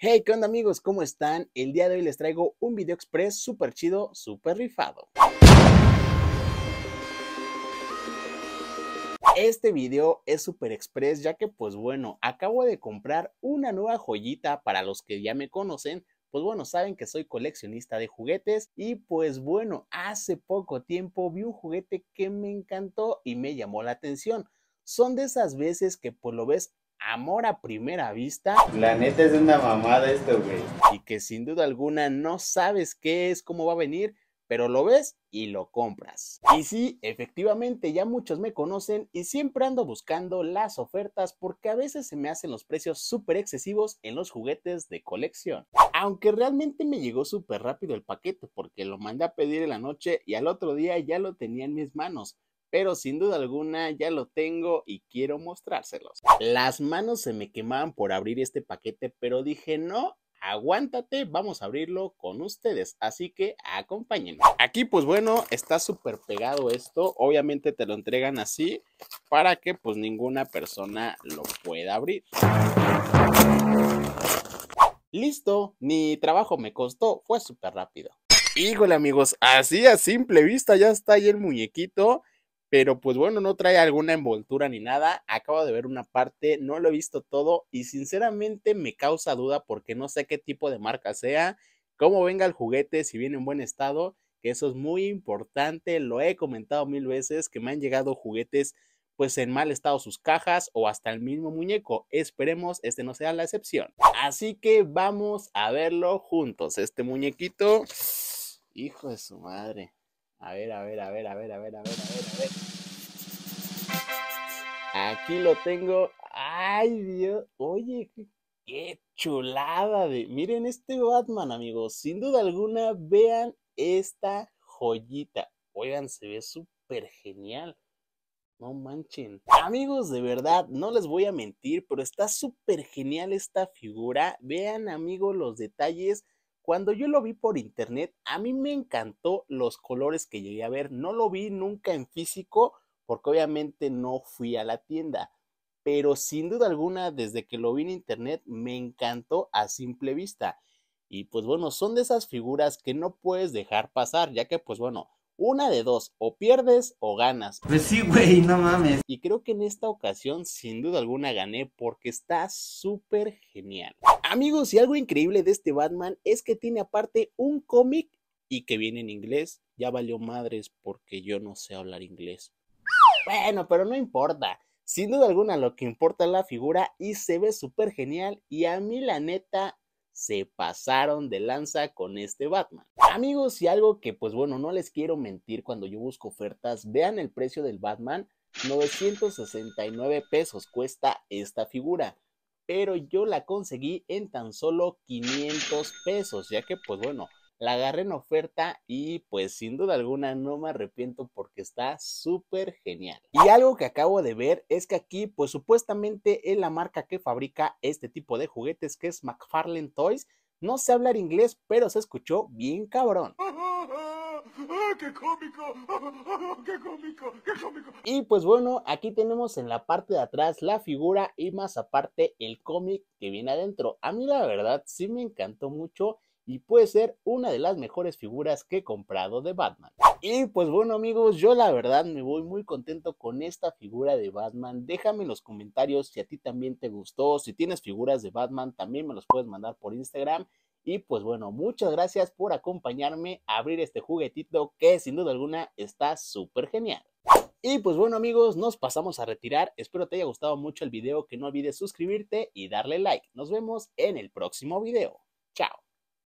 Hey, ¿qué onda amigos? ¿Cómo están? El día de hoy les traigo un video express súper chido, súper rifado. Este video es súper express ya que pues bueno, acabo de comprar una nueva joyita para los que ya me conocen, pues bueno, saben que soy coleccionista de juguetes y pues bueno, hace poco tiempo vi un juguete que me encantó y me llamó la atención. Son de esas veces que pues lo ves amor a primera vista. La neta es una mamada esto, güey. Y que sin duda alguna no sabes qué es, cómo va a venir, pero lo ves y lo compras. Y sí, efectivamente, ya muchos me conocen y siempre ando buscando las ofertas porque a veces se me hacen los precios súper excesivos en los juguetes de colección. Aunque realmente me llegó súper rápido el paquete porque lo mandé a pedir en la noche y al otro día ya lo tenía en mis manos pero sin duda alguna ya lo tengo y quiero mostrárselos. Las manos se me quemaban por abrir este paquete, pero dije no, aguántate, vamos a abrirlo con ustedes, así que acompáñenme. Aquí pues bueno, está súper pegado esto, obviamente te lo entregan así para que pues ninguna persona lo pueda abrir. Listo, ni trabajo me costó, fue súper rápido. Híjole amigos, así a simple vista ya está ahí el muñequito pero pues bueno, no trae alguna envoltura ni nada. Acabo de ver una parte, no lo he visto todo y sinceramente me causa duda porque no sé qué tipo de marca sea, cómo venga el juguete, si viene en buen estado, que eso es muy importante. Lo he comentado mil veces que me han llegado juguetes pues en mal estado sus cajas o hasta el mismo muñeco. Esperemos este no sea la excepción. Así que vamos a verlo juntos. Este muñequito, hijo de su madre. A ver, a ver, a ver, a ver, a ver, a ver, a ver, a ver. Aquí lo tengo. Ay, Dios. Oye, qué chulada de. Miren este Batman, amigos. Sin duda alguna, vean esta joyita. Oigan, se ve súper genial. No manchen. Amigos, de verdad, no les voy a mentir, pero está súper genial esta figura. Vean, amigos, los detalles cuando yo lo vi por internet, a mí me encantó los colores que llegué a ver. No lo vi nunca en físico porque obviamente no fui a la tienda. Pero sin duda alguna, desde que lo vi en internet, me encantó a simple vista. Y pues bueno, son de esas figuras que no puedes dejar pasar, ya que pues bueno, una de dos, o pierdes o ganas. Pues sí, güey, no mames. Y creo que en esta ocasión, sin duda alguna, gané porque está súper genial. Amigos, y algo increíble de este Batman es que tiene aparte un cómic y que viene en inglés. Ya valió madres porque yo no sé hablar inglés. Bueno, pero no importa. Sin duda alguna lo que importa es la figura y se ve súper genial y a mí la neta se pasaron de lanza con este Batman. Amigos, y algo que pues bueno, no les quiero mentir cuando yo busco ofertas, vean el precio del Batman, 969 pesos cuesta esta figura, pero yo la conseguí en tan solo 500 pesos, ya que pues bueno, la agarré en oferta y pues sin duda alguna no me arrepiento porque está súper genial. Y algo que acabo de ver es que aquí pues supuestamente es la marca que fabrica este tipo de juguetes que es McFarlane Toys. No sé hablar inglés, pero se escuchó bien cabrón. ¡Ah, ¡Qué cómico! ¡Ah, ¡Qué cómico! ¡Qué cómico! Y pues bueno, aquí tenemos en la parte de atrás la figura y más aparte el cómic que viene adentro. A mí la verdad sí me encantó mucho y puede ser una de las mejores figuras que he comprado de Batman. Y pues bueno amigos, yo la verdad me voy muy contento con esta figura de Batman. Déjame en los comentarios si a ti también te gustó, si tienes figuras de Batman también me los puedes mandar por Instagram. Y pues bueno, muchas gracias por acompañarme a abrir este juguetito que sin duda alguna está súper genial. Y pues bueno amigos, nos pasamos a retirar. Espero te haya gustado mucho el video, que no olvides suscribirte y darle like. Nos vemos en el próximo video. Chao.